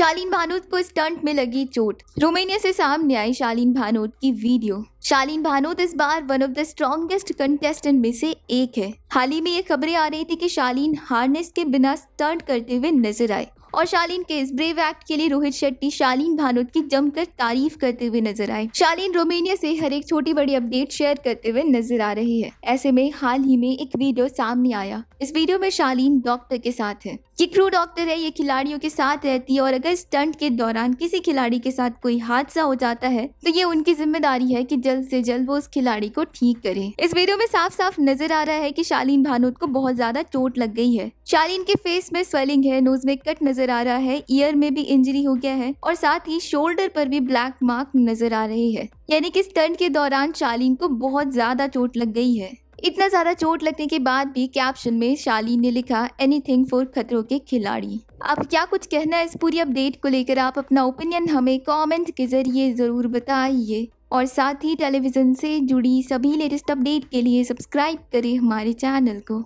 शालीन भानोद को स्टंट में लगी चोट रोमानिया से सामने आई शालीन भानोद की वीडियो शालीन भानोद इस बार one of the strongest contestant में से एक है हाल ही में ये खबरें आ रही थी कि शालीन हार्नेस के बिना स्टंट करते हुए नजर आए और शालीन के इस ब्रेव एक्ट के लिए रोहित शेट्टी शालीन भानोट की जमकर तारीफ करते हुए नजर आए शालीन रोमेनिया से हर एक छोटी बड़ी अपडेट शेयर करते हुए नजर आ रही है ऐसे में हाल ही में एक वीडियो सामने आया इस वीडियो में शालीन डॉक्टर के साथ है ये क्रू डॉक्टर है ये खिलाड़ियों के साथ रहती है और अगर स्टंट के दौरान किसी खिलाड़ी के साथ कोई हादसा हो जाता है तो ये उनकी जिम्मेदारी है कि जल्द से जल्द वो उस खिलाड़ी को ठीक करे इस वीडियो में साफ साफ नजर आ रहा है कि शालीन भानोत को बहुत ज्यादा चोट लग गई है शालीन के फेस में स्वेलिंग है नोज में कट नजर नजर आ रहा है ईयर में भी इंजरी हो गया है और साथ ही शोल्डर पर भी ब्लैक मार्क नजर आ रही है यानी कि स्टंट के दौरान शालीन को बहुत ज्यादा चोट लग गई है इतना ज्यादा चोट लगने के बाद भी कैप्शन में शालीन ने लिखा एनीथिंग फॉर खतरों के खिलाड़ी आप क्या कुछ कहना है इस पूरी अपडेट को लेकर आप अपना ओपिनियन हमें कमेंट के जरिए ज़रूर बताइए और साथ ही टेलीविज़न से जुड़ी सभी लेटेस्ट अपडेट के लिए सब्सक्राइब करें हमारे चैनल को